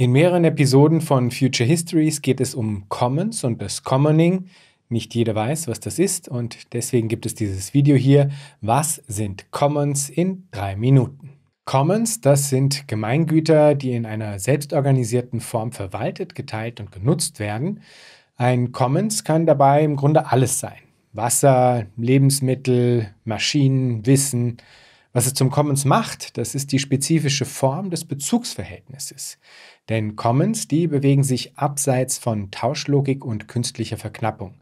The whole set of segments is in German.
In mehreren Episoden von Future Histories geht es um Commons und das Commoning. Nicht jeder weiß, was das ist und deswegen gibt es dieses Video hier. Was sind Commons in drei Minuten? Commons, das sind Gemeingüter, die in einer selbstorganisierten Form verwaltet, geteilt und genutzt werden. Ein Commons kann dabei im Grunde alles sein. Wasser, Lebensmittel, Maschinen, Wissen, was es zum Commons macht, das ist die spezifische Form des Bezugsverhältnisses. Denn Commons, die bewegen sich abseits von Tauschlogik und künstlicher Verknappung.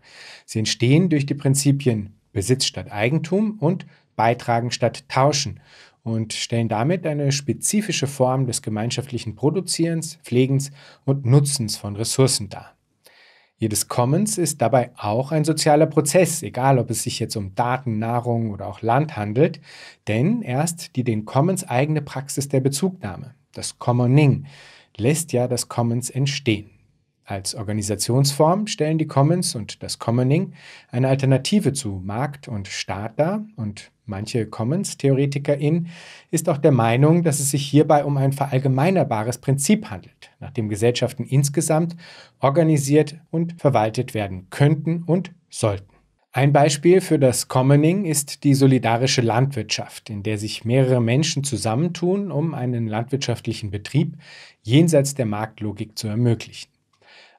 Sie entstehen durch die Prinzipien Besitz statt Eigentum und Beitragen statt Tauschen und stellen damit eine spezifische Form des gemeinschaftlichen Produzierens, Pflegens und Nutzens von Ressourcen dar. Jedes Commons ist dabei auch ein sozialer Prozess, egal ob es sich jetzt um Daten, Nahrung oder auch Land handelt, denn erst die den Commons eigene Praxis der Bezugnahme, das Commoning, lässt ja das Commons entstehen. Als Organisationsform stellen die Commons und das Commoning eine Alternative zu Markt und Staat dar und manche commons theoretikerinnen ist auch der Meinung, dass es sich hierbei um ein verallgemeinerbares Prinzip handelt, nach dem Gesellschaften insgesamt organisiert und verwaltet werden könnten und sollten. Ein Beispiel für das Commoning ist die solidarische Landwirtschaft, in der sich mehrere Menschen zusammentun, um einen landwirtschaftlichen Betrieb jenseits der Marktlogik zu ermöglichen.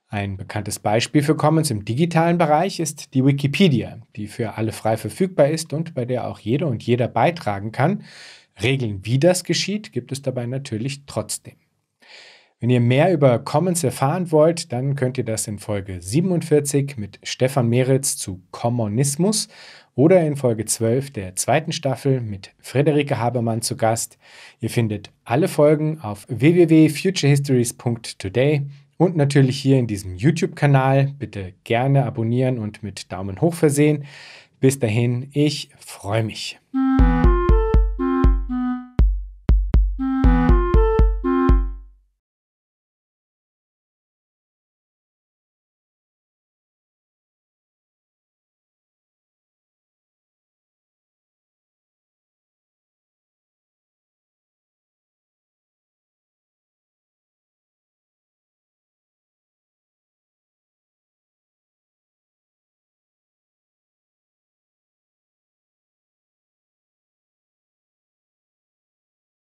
Ein bekanntes Beispiel für Commons im digitalen Bereich ist die Wikipedia, die für alle frei verfügbar ist und bei der auch jede und jeder beitragen kann. Regeln, wie das geschieht, gibt es dabei natürlich trotzdem. Wenn ihr mehr über Commons erfahren wollt, dann könnt ihr das in Folge 47 mit Stefan Meritz zu Kommunismus oder in Folge 12 der zweiten Staffel mit Friederike Habermann zu Gast. Ihr findet alle Folgen auf www.futurehistories.today und natürlich hier in diesem YouTube-Kanal. Bitte gerne abonnieren und mit Daumen hoch versehen. Bis dahin, ich freue mich.